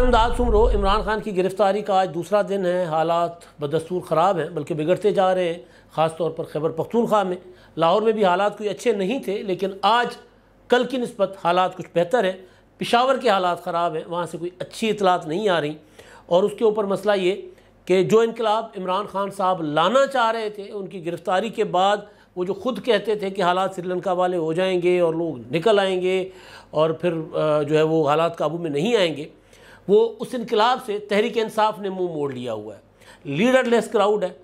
इमदाद सुमरो इमरान खान की गिरफ्तारी का आज दूसरा दिन है हालात बदस्तूर ख़राब हैं बल्कि बिगड़ते जा रहे हैं ख़ास तौर पर खैबर पख्तूनख्वा में लाहौर में भी हालात कोई अच्छे नहीं थे लेकिन आज कल की नस्बत हालात कुछ बेहतर है पिशावर के हालात ख़राब हैं वहाँ से कोई अच्छी इतलात नहीं आ रही और उसके ऊपर मसला ये कि जो इनकलाब इमरान खान साहब लाना चाह रहे थे उनकी गिरफ़्तारी के बाद वो जो खुद कहते थे कि हालात श्रीलंका वाले हो जाएंगे और लोग निकल आएंगे और फिर जो है वो हालात काबू में नहीं आएंगे वो उस इनकलाब से तहरीक इंसाफ ने मुंह मोड़ लिया हुआ है लीडरलेस क्राउड है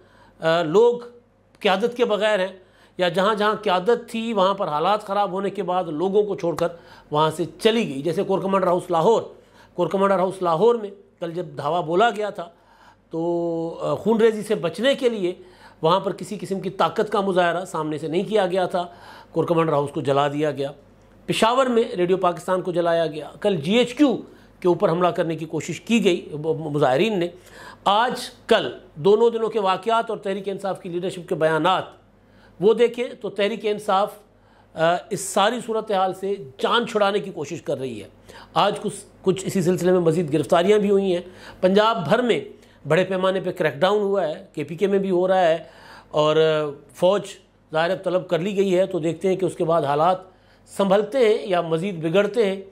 आ, लोग क्यादत के बगैर हैं या जहाँ जहाँ क्यादत थी वहाँ पर हालात ख़राब होने के बाद लोगों को छोड़कर वहाँ से चली गई जैसे core commander house Lahore core commander house Lahore में कल जब धावा बोला गया था तो खून रेजी से बचने के लिए वहाँ पर किसी किस्म की ताकत का मुजाहरा सामने से नहीं किया गया था कोर कमांडर हाउस को जला दिया गया पिशावर में रेडियो पाकिस्तान को जलाया गया कल जी एच क्यू के ऊपर हमला करने की कोशिश की गई मुजाहरीन ने आज कल दोनों दिनों के वाकयात और तहरीक इंसाफ की लीडरशिप के बयान वो देखें तो तहरीक इंसाफ इस सारी सूरत हाल से जान छुड़ाने की कोशिश कर रही है आज कुछ कुछ इसी सिलसिले में मज़ीद गिरफ्तारियाँ भी हुई हैं पंजाब भर में बड़े पैमाने पर क्रैकडाउन हुआ है के पी के में भी हो रहा है और फ़ौज ज़ाहिर तलब कर ली गई है तो देखते हैं कि उसके बाद हालात संभलते हैं या मज़ीद बिगड़ते हैं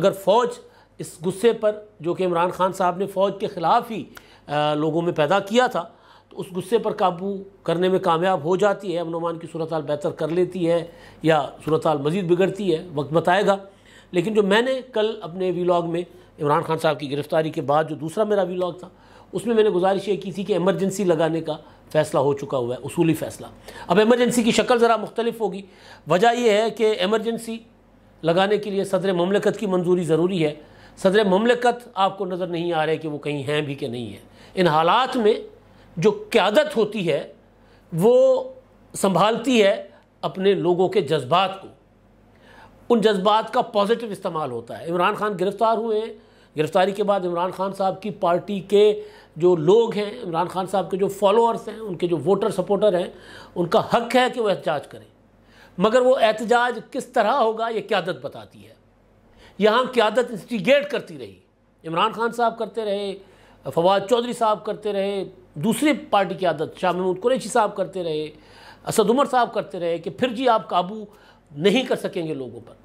अगर फ़ौज इस गुस्से पर जो कि इमरान खान साहब ने फ़ौज के ख़िलाफ़ ही आ, लोगों में पैदा किया था तो उस गुस्से पर काबू करने में कामयाब हो जाती है अमनोमान की सूरत बेहतर कर लेती है या सूरत मज़ीद बिगड़ती है वक्त बताएगा लेकिन जो मैंने कल अपने वीलाग में इमरान खान साहब की गिरफ़्तारी के बाद जो दूसरा मेरा वीलाग था उसमें मैंने गुजारिश ये की थी कि एमरजेंसी लगाने का फ़ैसला हो चुका हुआ है उसूली फ़ैसला अब एमरजेंसी की शक्ल ज़रा मुख्तलिफ होगी वजह यह है कि एमरजेंसी लगाने के लिए सदर ममलकत की मंजूरी ज़रूरी है सदर ममलिकत आपको नज़र नहीं आ रहे कि वो कहीं हैं भी कि नहीं हैं इन हालात में जो क्यादत होती है वो संभालती है अपने लोगों के जज्बात को उन जज्बात का पॉजिटिव इस्तेमाल होता है इमरान खान गिरफ़्तार हुए हैं गिरफ़्तारी के बाद इमरान खान साहब की पार्टी के जो लोग हैं इमरान खान साहब के जो फॉलोअर्स हैं उनके जो वोटर सपोर्टर हैं उनका हक है कि वो एहतजाज करें मगर वो एहतजाज किस तरह होगा ये क्यादत बताती है यहाँ क्यादत इंस्टिगेट करती रही इमरान खान साहब करते रहे फवाद चौधरी साहब करते रहे दूसरी पार्टी की आदत शाह महमूद कुरैशी साहब करते रहे असद उमर साहब करते रहे कि फिर जी आप काबू नहीं कर सकेंगे लोगों पर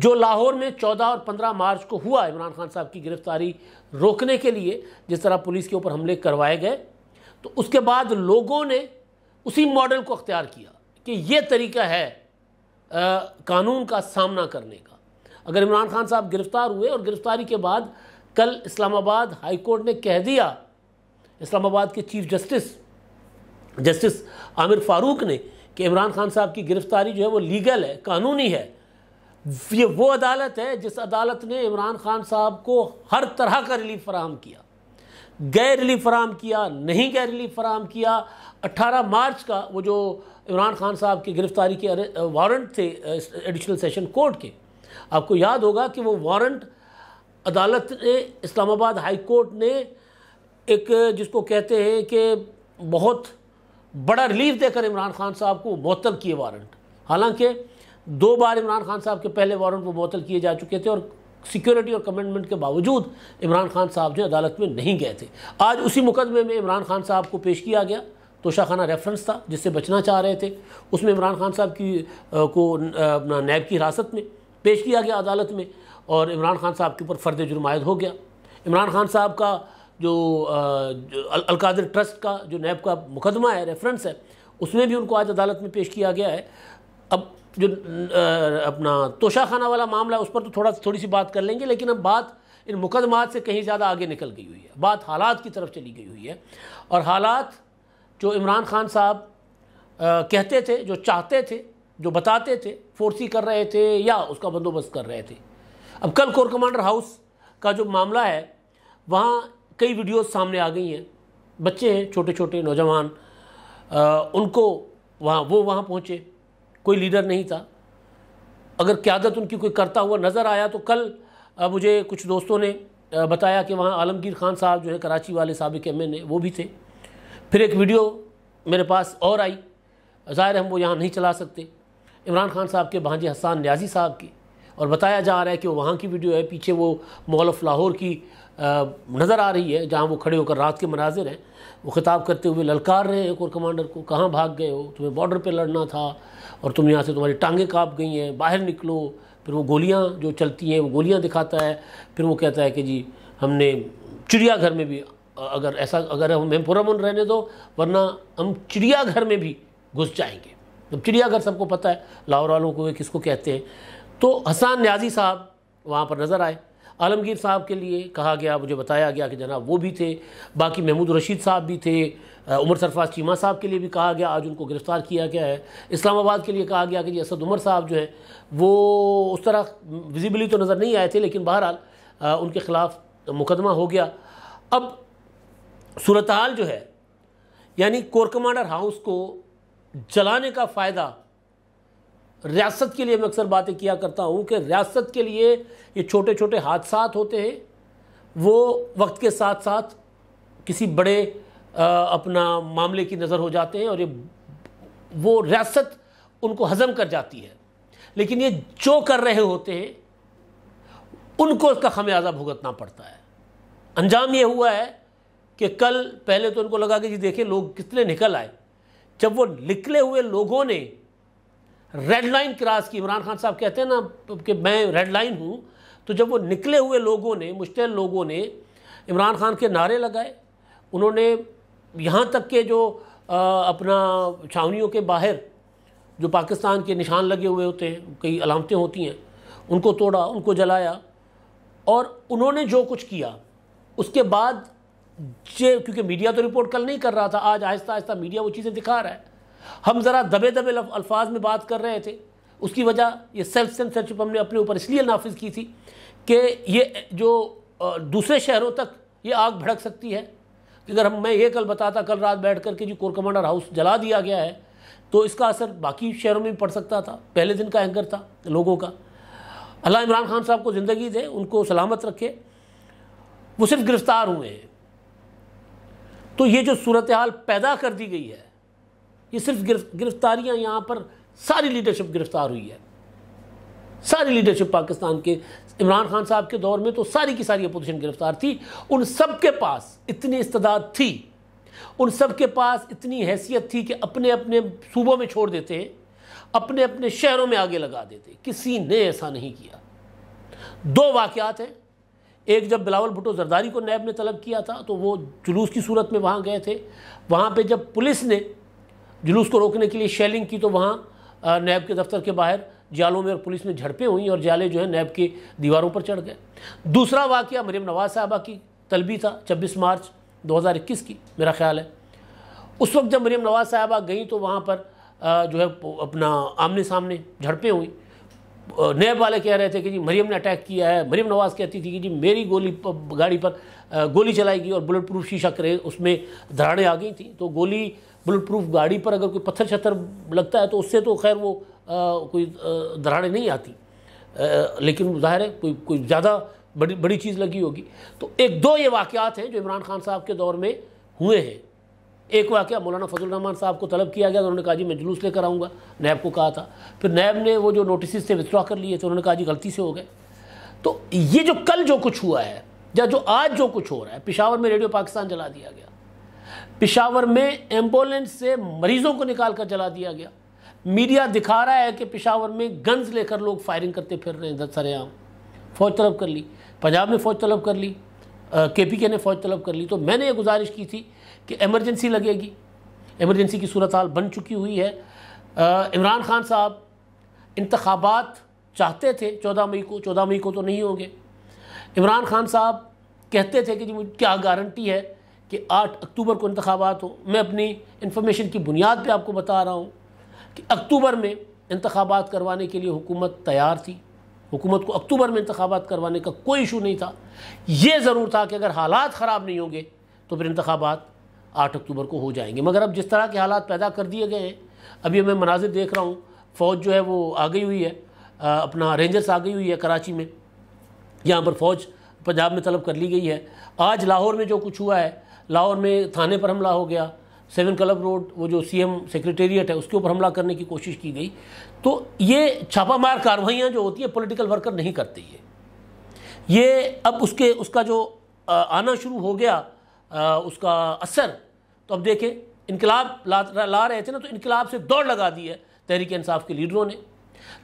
जो लाहौर में 14 और 15 मार्च को हुआ इमरान खान साहब की गिरफ्तारी रोकने के लिए जिस तरह पुलिस के ऊपर हमले करवाए गए तो उसके बाद लोगों ने उसी मॉडल को अख्तियार किया कि ये तरीका है आ, कानून का सामना करने का अगर इमरान खान साहब गिरफ्तार हुए और गिरफ्तारी के बाद कल इस्लामाबाद हाई कोर्ट ने कह दिया इस्लामाबाद के chief justice justice Amir Farooq ने कि इमरान खान साहब की गिरफ्तारी जो है वो लीगल है कानूनी है ये वो अदालत है जिस अदालत ने इमरान खान साहब को हर तरह का रिलीफ फराहम किया गैर रिलीफ फराहम किया नहीं गैर रिलीफ फराहम किया 18 मार्च का वो जो इमरान खान साहब की गिरफ्तारी के वारंट थे एडिशनल सेशन कोर्ट के आपको याद होगा कि वो वारंट अदालत ने इस्लामाबाद हाई कोर्ट ने एक जिसको कहते हैं कि बहुत बड़ा रिलीफ देकर इमरान खान साहब को मुतल किए वारंट हालांकि दो बार इमरान खान साहब के पहले वारंट वो मुतल किए जा चुके थे और सिक्योरिटी और कमेंटमेंट के बावजूद इमरान खान साहब जो अदालत में नहीं गए थे आज उसी मुकदमे में इमरान खान साहब को पेश किया गया तोशाखाना रेफरेंस था जिससे बचना चाह रहे थे उसमें इमरान खान साहब की आ, को अपना नैब की हिरासत में पेश किया गया अदालत में और इमरान खान साहब के ऊपर फ़र्द जुर्मायद हो गया इमरान खान साहब का जो, जो अलकादर ट्रस्ट का जो नैब का मुकदमा है रेफरेंस है उसमें भी उनको आज अदालत में पेश किया गया है अब जो अपना तोशा खाना वाला मामला है उस पर तो थोड़ा थोड़ी सी बात कर लेंगे लेकिन अब बात इन मुकदमात से कहीं ज़्यादा आगे निकल गई हुई है बात हालात की तरफ चली गई हुई है और हालात जो इमरान खान साहब कहते थे जो चाहते थे जो बताते थे फोर्सी कर रहे थे या उसका बंदोबस्त कर रहे थे अब कल कोर कमांडर हाउस का जो मामला है वहाँ कई वीडियोस सामने आ गई हैं बच्चे हैं छोटे छोटे नौजवान उनको वहाँ वो वहाँ पहुँचे कोई लीडर नहीं था अगर क्यादत उनकी कोई करता हुआ नज़र आया तो कल मुझे कुछ दोस्तों ने बताया कि वहाँ आलमगीर खान साहब जो है कराची वाले सबक एम एन वो भी थे फिर एक वीडियो मेरे पास और आई ज़ाहिर हम वो यहाँ नहीं चला सकते इमरान खान साहब के भांजे हसान न्याजी साहब की और बताया जा रहा है कि वो वहाँ की वीडियो है पीछे वो मॉल ऑफ लाहौर की नज़र आ रही है जहाँ वो खड़े होकर रात के मनाजिर हैं वो ख़िताब करते हुए ललकार रहे हैं कोर कमांडर को कहाँ भाग गए हो तुम्हें बॉर्डर पर लड़ना था और तुम यहाँ से तुम्हारी टांगें काँप गई हैं बाहर निकलो फिर वो गोलियाँ जो चलती हैं वो गोलियाँ दिखाता है फिर वो कहता है कि जी हमने चिड़ियाघर में भी अगर ऐसा अगर हम पुरमन रहने दो वरना हम चिड़ियाघर में भी घुस जाएंगे जब तो चिड़ियाघर सबको पता है लाहौर वालों को किसको कहते हैं तो हसान न्याजी साहब वहाँ पर नज़र आए आलमगीर साहब के लिए कहा गया मुझे बताया गया कि जनाब वो भी थे बाकी महमूद रशीद साहब भी थे उमर सरफराज चीमा साहब के लिए भी कहा गया आज उनको गिरफ़्तार किया गया है इस्लामाबाद के लिए कहा गया कि असद उमर साहब जो हैं वो उस तरह विजिबली तो नज़र नहीं आए थे लेकिन बहरहाल उनके ख़िलाफ़ मुकदमा हो गया अब सूरत हाल जो है यानी कोर कमांडर हाउस को जलाने का फ़ायदा रियासत के लिए मैं अक्सर बातें किया करता हूँ कि रियासत के लिए ये छोटे छोटे हादसा होते हैं वो वक्त के साथ साथ किसी बड़े आ, अपना मामले की नज़र हो जाते हैं और ये वो रियासत उनको हज़म कर जाती है लेकिन ये जो कर रहे होते हैं उनको उसका खमियाजा भुगतना पड़ता है अंजाम ये हुआ है कि कल पहले तो उनको लगा कि जी देखिए लोग कितने निकल आए जब वो निकले हुए लोगों ने रेड लाइन क्रॉस की इमरान खान साहब कहते हैं ना कि मैं रेड लाइन हूँ तो जब वो निकले हुए लोगों ने मुश्तल लोगों ने इमरान खान के नारे लगाए उन्होंने यहाँ तक के जो आ, अपना छावनियों के बाहर जो पाकिस्तान के निशान लगे हुए होते हैं कई अलामतें होती हैं उनको तोड़ा उनको जलाया और उन्होंने जो कुछ किया उसके बाद जे क्योंकि मीडिया तो रिपोर्ट कल नहीं कर रहा था आज आहिस्ता आहिस्ता मीडिया वो चीज़ें दिखा रहा है हम ज़रा दबे दबे अल्फाज में बात कर रहे थे उसकी वजह ये सेल्फ सेंसरशिप हमने अपने ऊपर इसलिए नाफिज की थी कि ये जो दूसरे शहरों तक ये आग भड़क सकती है अगर हम मैं ये कल बताता कल रात बैठ कर के कोर कमांडर हाउस जला दिया गया है तो इसका असर बाकी शहरों में भी पड़ सकता था पहले दिन का एंकर था लोगों का अल्लाह इमरान खान साहब को ज़िंदगी दे उनको सलामत रखे वो सिर्फ गिरफ़्तार हुए हैं तो ये जो सूरत हाल पैदा कर दी गई है ये सिर्फ गिरफ्तारियां यहाँ पर सारी लीडरशिप गिरफ्तार हुई है सारी लीडरशिप पाकिस्तान के इमरान खान साहब के दौर में तो सारी की सारी अपोजिशन गिरफ्तार थी उन सब के पास इतनी इस्ताद थी उन सब के पास इतनी हैसियत थी कि अपने अपने सूबों में छोड़ देते हैं अपने अपने शहरों में आगे लगा देते किसी ने ऐसा नहीं किया दो वाक़ात हैं एक जब बिलावल भुटो जरदारी को नैब ने तलब किया था तो वो जुलूस की सूरत में वहाँ गए थे वहाँ पे जब पुलिस ने जुलूस को रोकने के लिए शेलिंग की तो वहाँ नैब के दफ्तर के बाहर जालों में और पुलिस में झड़पें हुई और जाले जो है नैब की दीवारों पर चढ़ गए दूसरा वाक्य मरीम नवाज साहबा की तलबी था छब्बीस मार्च इक्कीस की मेरा ख्याल है उस वक्त जब मरीम नवाज साहबा गई तो वहाँ पर जो है अपना आमने सामने झड़पें हुई नैब वाले कह रहे थे कि जी मरियम ने अटैक किया है मरियम नवाज़ कहती थी कि जी मेरी गोली पर, गाड़ी पर गोली चलाई गई और बुलेट प्रूफ शीशा करे उसमें धराड़ें आ गई थी तो गोली बुलेट प्रूफ गाड़ी पर अगर कोई पत्थर छत्थर लगता है तो उससे तो खैर वो आ, कोई धराड़ें नहीं आती आ, लेकिन जाहिर है कोई कोई ज़्यादा बड़ी बड़ी चीज़ लगी होगी तो एक दो ये वाक़ हैं जो इमरान खान साहब के दौर में हुए हैं एक वाक्य मौलाना फजल रहमान साहब को तलब किया गया तो उन्होंने कहा जी मैं जुलूस लेकर आऊँगा नैब को कहा था फिर नैब ने वो जो नोटिस थे विथड्रॉ कर लिए तो उन्होंने कहा जी गलती से हो गए तो ये जो कल जो कुछ हुआ है या जो आज जो कुछ हो रहा है पिशावर में रेडियो पाकिस्तान जला दिया गया पिशावर में एम्बुलेंस से मरीजों को निकाल कर जला दिया गया मीडिया दिखा रहा है कि पिशावर में गन्स लेकर लोग फायरिंग करते फिर रहे हैं सरेआम फौज तलब कर ली पंजाब में फौज तलब कर ली के पी के ने फौज तलब कर ली तो मैंने ये गुजारिश की थी कि एमरजेंसी लगेगी एमरजेंसी की सूरत हाल बन चुकी हुई है इमरान खान साहब इंतबात चाहते थे चौदह मई को चौदह मई को तो नहीं होंगे इमरान खान साहब कहते थे कि जी मुझे क्या गारंटी है कि आठ अक्टूबर को इंतबात हो मैं अपनी इन्फॉर्मेशन की बुनियाद पर आपको बता रहा हूँ कि अक्टूबर में इंतबात करवाने के लिए हुकूमत तैयार थी हुकूमत को अक्टूबर में इंतबात करवाने का कोई इशू नहीं था ये ज़रूर था कि अगर हालात ख़राब नहीं होंगे तो फिर इंतबात आठ अक्टूबर को हो जाएंगे मगर अब जिस तरह के हालात पैदा कर दिए गए हैं अभी मैं मनाजिर देख रहा हूँ फ़ौज जो है वो आ गई हुई है अपना रेंजर्स आ गई हुई है कराची में यहाँ पर फ़ौज पंजाब में तलब कर ली गई है आज लाहौर में जो कुछ हुआ है लाहौर में थाने पर हमला हो गया सेवन क्लब रोड वो जो सीएम सेक्रेटेरिएट है उसके ऊपर हमला करने की कोशिश की गई तो ये छापामार कार्रवाइयाँ जो होती हैं पोलिटिकल वर्कर नहीं करते ये ये अब उसके उसका जो आना शुरू हो गया आ, उसका असर तो अब देखें इनकलाब ला, ला रहे थे ना तो इनकलाब से दौड़ लगा दी है तहरीक इंसाफ के लीडरों ने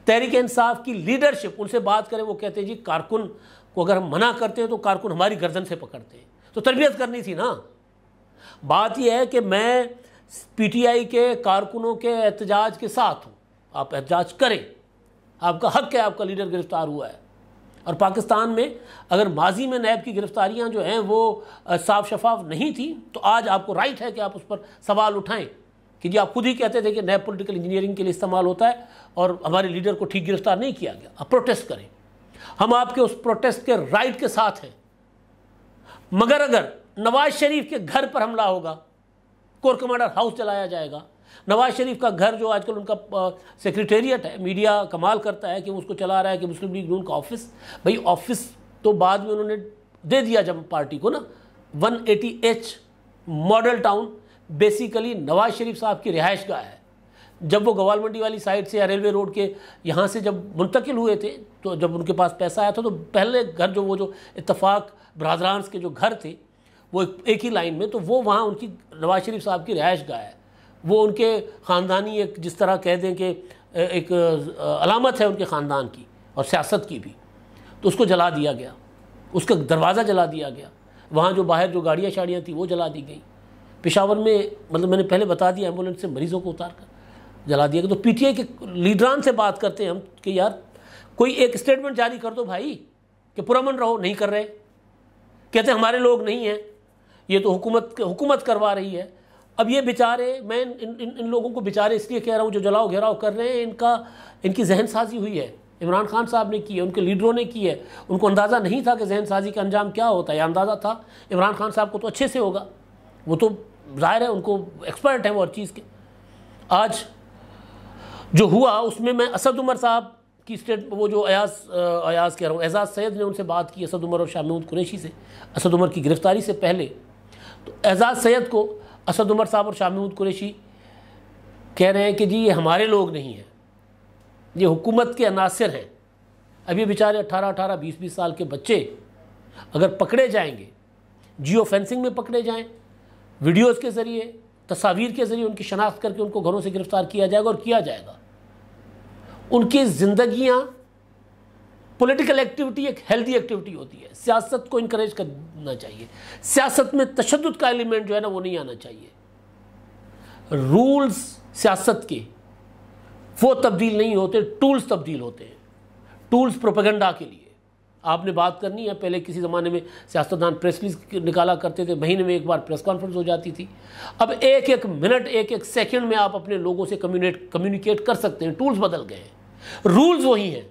तहरीक इंसाफ की लीडरशिप उनसे बात करें वो कहते हैं जी कारकुन को अगर हम मना करते हैं तो कारकुन हमारी गर्दन से पकड़ते हैं तो तरबियत करनी थी ना बात यह है कि मैं पीटीआई के कारकुनों के एहतजाज के साथ हूँ आप एहतजाज करें आपका हक है आपका लीडर गिरफ्तार हुआ है और पाकिस्तान में अगर माजी में नैब की गिरफ्तारियां जो हैं वो साफ शफाफ नहीं थी तो आज आपको राइट है कि आप उस पर सवाल उठाएं कि जी आप खुद ही कहते थे कि नैब पॉलिटिकल इंजीनियरिंग के लिए इस्तेमाल होता है और हमारे लीडर को ठीक गिरफ्तार नहीं किया गया आप प्रोटेस्ट करें हम आपके उस प्रोटेस्ट के राइट के साथ हैं मगर अगर नवाज शरीफ के घर पर हमला होगा कोर कमांडर हाउस चलाया जाएगा नवाज शरीफ का घर जो आजकल उनका सेक्रेटेरिएट है मीडिया कमाल करता है कि उसको चला रहा है कि मुस्लिम लीग नून का ऑफिस भाई ऑफिस तो बाद में उन्होंने दे दिया जब पार्टी को ना H model town basically Nawaz Sharif साहब की रिहाइश गाह है जब वो गवाल मंडी वाली साइड से या रेलवे रोड के यहाँ से जब मुंतकिल हुए थे तो जब उनके पास पैसा आया था तो पहले घर जो वो जो इतफाक़ ब्रादरानस के जो घर थे वो एक ही लाइन में तो वो वहाँ उनकी नवाज शरीफ साहब की रहायश गाह है वो उनके ख़ानदानी एक जिस तरह कह दें कि एक अलामत है उनके ख़ानदान की और सियासत की भी तो उसको जला दिया गया उसका दरवाज़ा जला दिया गया वहाँ जो बाहर जो गाड़ियाँ शाड़ियाँ थी वो जला दी गई पिशावर में मतलब मैंने पहले बता दिया एम्बुलेंस से मरीज़ों को उतार कर जला दिया गया तो पीटीआई के लीडरान से बात करते हैं हम कि यार कोई एक स्टेटमेंट जारी कर दो भाई कि पुरमन रहो नहीं कर रहे कहते हमारे लोग नहीं हैं ये तो हुकूमत हुकूमत करवा रही है अब ये बेचारे मैं इन इन, इन लोगों को बेचारे इसलिए कह रहा हूँ जो जलाओ घेराव कर रहे हैं इनका इनकी जहन साजी हुई है इमरान खान साहब ने की है उनके लीडरों ने की है उनको अंदाज़ा नहीं था कि जहन साजी का अंजाम क्या होता है अंदाज़ा था इमरान खान साहब को तो अच्छे से होगा वो तो ज़ाहिर है उनको एक्सपर्ट है वो हर चीज़ के आज जो हुआ उसमें मैं असद उमर साहब की स्टेट वो जो अयाज अयाज कह रहा हूँ एजाज सैद ने उनसे बात की असद उमर और शाह महमूद कुरेशी से असद उमर की गिरफ़्तारी से पहले तो एजाज़ सैद को असद उमर साहब और शाह कुरेशी कह रहे हैं कि जी ये हमारे लोग नहीं हैं ये हुकूमत के अनासर हैं अभी बेचारे अट्ठारह अठारह बीस बीस साल के बच्चे अगर पकड़े जाएंगे जियो फेंसिंग में पकड़े जाएं वीडियोस के ज़रिए तस्वीर के ज़रिए उनकी शनाख्त करके उनको घरों से गिरफ़्तार किया जाएगा और किया जाएगा उनकी ज़िंदियाँ पॉलिटिकल एक्टिविटी एक हेल्दी एक्टिविटी होती है सियासत को इंकरेज करना चाहिए सियासत में तशद का एलिमेंट जो है ना वो नहीं आना चाहिए रूल्स सियासत के वो तब्दील नहीं होते टूल्स तब्दील होते हैं टूल्स प्रोपेगेंडा के लिए आपने बात करनी है पहले किसी ज़माने में सियासतदान प्रेस रिलीज निकाला करते थे महीने में एक बार प्रेस कॉन्फ्रेंस हो जाती थी अब एक एक मिनट एक एक सेकंड में आप अपने लोगों से कम्युनिकेट कम्युनिकेट कर सकते हैं टूल्स बदल गए हैं रूल्स वही हैं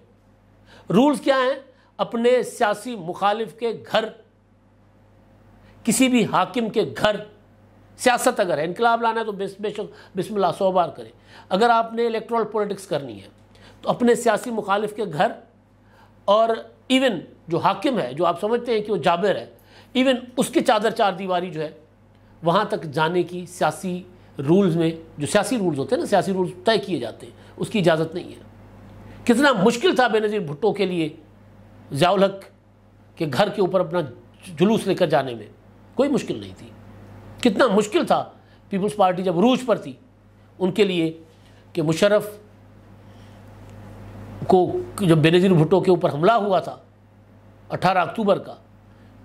रूल्स क्या हैं अपने सियासी मुखालिफ के घर किसी भी हाकिम के घर सियासत अगर है इनकलाब लाना है तो बेश बिस्मिल्ला सौ बार करें अगर आपने इलेक्ट्रल पॉलिटिक्स करनी है तो अपने सियासी मुखालिफ के घर और इवन जो हाकिम है जो आप समझते हैं कि वो जाबिर है इवन उसकी चादर चार दीवारी जो है वहाँ तक जाने की सियासी रूल्स में जो सियासी रूल्स होते हैं ना सियासी रूल्स तय किए जाते हैं उसकी इजाज़त नहीं है कितना मुश्किल था बेनज़ीर भुट्टो के लिए जयालहक के घर के ऊपर अपना जुलूस लेकर जाने में कोई मुश्किल नहीं थी कितना मुश्किल था पीपल्स पार्टी जब रूज पर थी उनके लिए कि मुशरफ को जब बेनज़ीर भुट्टो के ऊपर हमला हुआ था 18 अक्टूबर का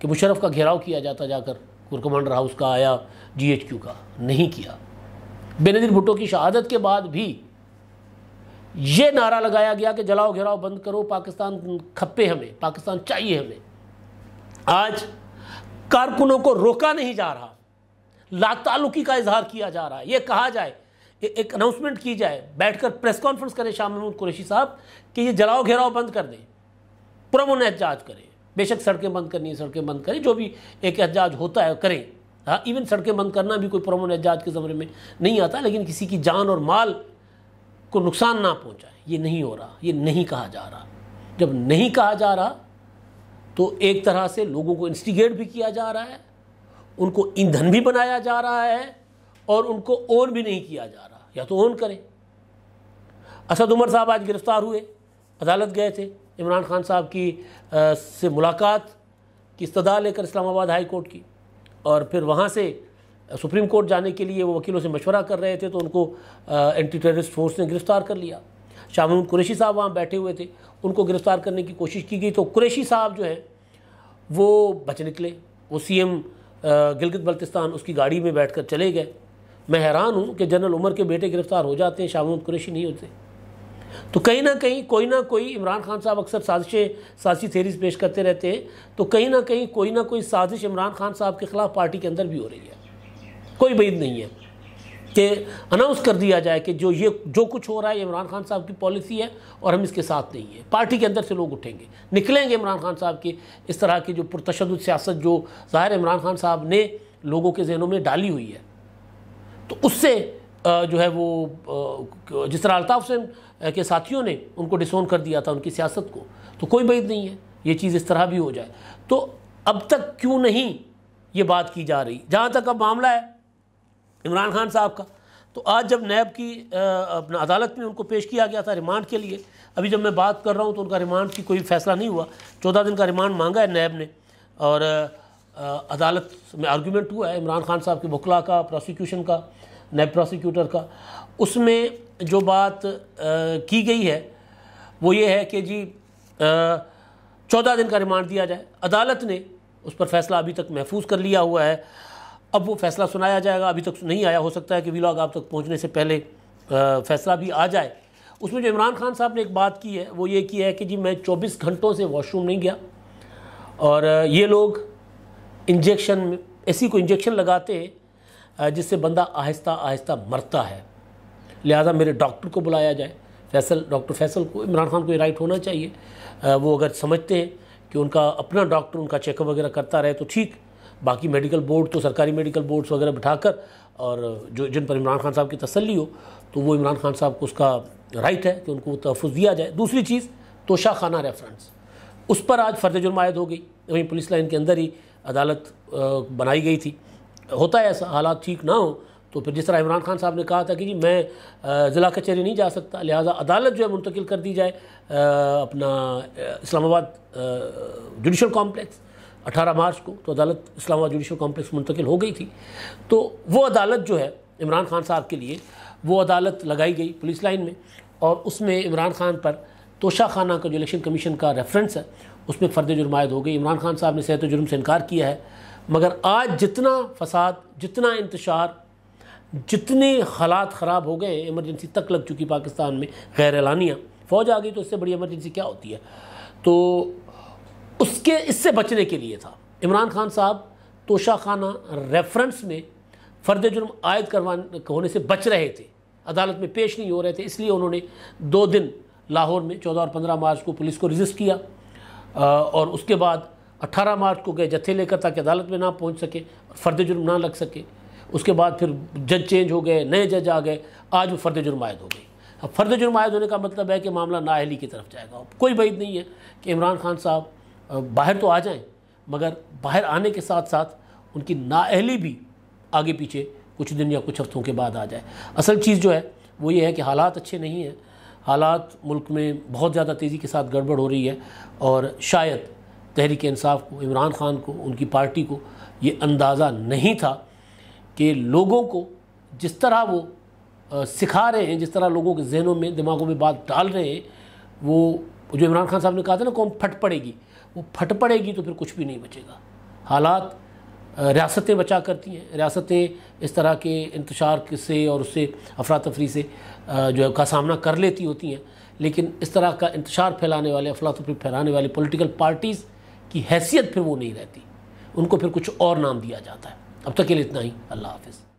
कि मुशरफ़ का घेराव किया जाता जाकर कुर कमांडर हाउस का आया जीएचक्यू का नहीं किया बेनज़ीर भुट्टो की शहादत के बाद भी ये नारा लगाया गया कि जलाओ घेराव बंद करो पाकिस्तान खप्पे हमें पाकिस्तान चाहिए हमें आज कारकुनों को रोका नहीं जा रहा लातालुकी का इजहार किया जा रहा है ये कहा जाए एक अनाउंसमेंट की जाए बैठकर प्रेस कॉन्फ्रेंस करें शाह महमूद कुरैशी साहब कि ये जलाओ घेराव बंद कर दें पुरमन एहतजाज करें बेशक सड़कें बंद करनी है सड़कें बंद करें जो भी एक एहतजाज होता है करें हाँ इवन सड़कें बंद करना भी कोई पुरमन एहतजाज के ज़मरे में नहीं आता लेकिन किसी की जान और माल को नुकसान ना पहुंचाए ये नहीं हो रहा ये नहीं कहा जा रहा जब नहीं कहा जा रहा तो एक तरह से लोगों को इंस्टिगेट भी किया जा रहा है उनको ईंधन भी बनाया जा रहा है और उनको ओन भी नहीं किया जा रहा या तो ओन करें असद उमर साहब आज गिरफ्तार हुए अदालत गए थे इमरान खान साहब की आ, से मुलाकात की इस्तः लेकर इस्लामाबाद हाई कोर्ट की और फिर वहाँ से सुप्रीम कोर्ट जाने के लिए वो वकीलों से मशवरा कर रहे थे तो उनको एंटी टेररिस्ट फोर्स ने गिरफ्तार कर लिया शामिल कुरैशी साहब वहाँ बैठे हुए थे उनको गिरफ्तार करने की कोशिश की गई तो कुरैशी साहब जो हैं वो बच निकले वो सीएम गिलगित बल्तिस्तान उसकी गाड़ी में बैठकर चले गए मैं हैरान हूँ कि जनरल उमर के बेटे गिरफ्तार हो जाते हैं शाह कुरैशी नहीं होते तो कहीं ना कहीं कोई ना कोई इमरान खान साहब अक्सर साजिशें साजिशी थेरीज पेश करते रहते हैं तो कहीं ना कहीं कोई ना कोई साजिश इमरान खान साहब के खिलाफ पार्टी के अंदर भी हो रही है कोई बैद नहीं है कि अनाउंस कर दिया जाए कि जो ये जो कुछ हो रहा है इमरान खान साहब की पॉलिसी है और हम इसके साथ नहीं है पार्टी के अंदर से लोग उठेंगे निकलेंगे इमरान खान साहब के इस तरह की जो पुरतशद सियासत जो ज़ाहिर इमरान खान साहब ने लोगों के जहनों में डाली हुई है तो उससे जो है वो जिस तरह अल्ताफ़ हुसैन के साथियों ने उनको डिसोन कर दिया था उनकी सियासत को तो कोई बैद नहीं है ये चीज़ इस तरह भी हो जाए तो अब तक क्यों नहीं ये बात की जा रही जहाँ तक अब मामला है इमरान खान साहब का तो आज जब नैब की अपना अदालत में उनको पेश किया गया था रिमांड के लिए अभी जब मैं बात कर रहा हूँ तो उनका रिमांड की कोई फैसला नहीं हुआ चौदह दिन का रिमांड मांगा है नैब ने और अदालत में आर्गूमेंट हुआ है इमरान खान साहब के बुखला का प्रोसिक्यूशन का नैब प्रोसिक्यूटर का उसमें जो बात आ, की गई है वो ये है कि जी चौदह दिन का रिमांड दिया जाए अदालत ने उस पर फैसला अभी तक महफूज कर लिया हुआ है अब वो फैसला सुनाया जाएगा अभी तक नहीं आया हो सकता है कि वीलॉग आप तक पहुँचने से पहले फैसला भी आ जाए उसमें जो इमरान खान साहब ने एक बात की है वो ये की है कि जी मैं चौबीस घंटों से वॉशरूम नहीं गया और ये लोग इंजेक्शन ऐसी को इंजेक्शन लगाते जिससे बंदा आहिस्ता आहिस्ता मरता है लिहाजा मेरे डॉक्टर को बुलाया जाए फैसल डॉक्टर फैसल को इमरान खान को ये राइट होना चाहिए वो अगर समझते हैं कि उनका अपना डॉक्टर उनका चेकअप वगैरह करता रहे तो ठीक बाकी मेडिकल बोर्ड तो सरकारी मेडिकल बोर्ड्स वगैरह बिठाकर और जो जिन पर इमरान खान साहब की तसली हो तो वो इमरान खान साहब को उसका राइट है कि उनको तहफ़ दिया जाए दूसरी चीज़ तोशा खाना रेफरेंस उस पर आज फर्ज जुर्म आयद हो गई वहीं पुलिस लाइन के अंदर ही अदालत बनाई गई थी होता है ऐसा हालात ठीक ना हो तो फिर जिस तरह इमरान खान साहब ने कहा था कि जी मैं ज़िला कचहरी नहीं जा सकता लिहाजा अदालत जो है मुंतकिल कर दी जाए अपना इस्लामाबाद जुडिशल कॉम्प्लेक्स 18 मार्च को तो अदालत इस्लामाबाद जुडिशल कॉम्प्लेक्स मुंतकिल हो गई थी तो वो अदालत जो है इमरान खान साहब के लिए वो अदालत लगाई गई पुलिस लाइन में और उसमें इमरान खान पर तोशा खाना का जो इलेक्शन कमीशन का रेफरेंस है उसमें फ़र्द जुर्मायद हो गई इमरान खान साहब ने सेहत जुर्म से इनकार किया है मगर आज जितना फसाद जितना इंतशार जितने हालात ख़राब हो गए इमरजेंसी तक लग चुकी पाकिस्तान में गैर एलानियाँ फ़ौज आ गई तो उससे बड़ी इमरजेंसी क्या होती है तो उसके इससे बचने के लिए था इमरान खान साहब तोशाखाना रेफरेंस में फर्द जुर्म आयद करवा होने से बच रहे थे अदालत में पेश नहीं हो रहे थे इसलिए उन्होंने दो दिन लाहौर में चौदह और पंद्रह मार्च को पुलिस को रजिस्ट किया और उसके बाद अट्ठारह मार्च को गए जत्थे लेकर ताकि अदालत में ना पहुँच सके फर्द जुर्म ना लग सके उसके बाद फिर जज चेंज हो गए नए जज आ गए आज वो फर्द जुर्म आयद हो गई अब फर्द जुर्म आयद होने का मतलब है कि मामला नाहली की तरफ जाएगा कोई बैद नहीं है कि इमरान खान साहब बाहर तो आ जाएं मगर बाहर आने के साथ साथ उनकी नाअहली भी आगे पीछे कुछ दिन या कुछ हफ्तों के बाद आ जाए असल चीज़ जो है वो ये है कि हालात अच्छे नहीं हैं हालात मुल्क में बहुत ज़्यादा तेज़ी के साथ गड़बड़ हो रही है और शायद तहरीक इंसाफ को इमरान खान को उनकी पार्टी को ये अंदाज़ा नहीं था कि लोगों को जिस तरह वो सिखा रहे हैं जिस तरह लोगों के जहनों में दिमागों में बात डाल रहे हैं वो जो इमरान खान साहब ने कहा था ना कौम फट पड़ेगी वो फट पड़ेगी तो फिर कुछ भी नहीं बचेगा हालात रियासतें बचा करती हैं रियासतें इस तरह के इंतजार से और उससे अफरा तफरी से जो का सामना कर लेती होती हैं लेकिन इस तरह का इंतजार फैलाने वाले अफरा तफरी फैलाने वाले पोलिटिकल पार्टीज़ की हैसियत फिर वो नहीं रहती उनको फिर कुछ और नाम दिया जाता है अब तक के लिए इतना ही अल्लाह हाफिज़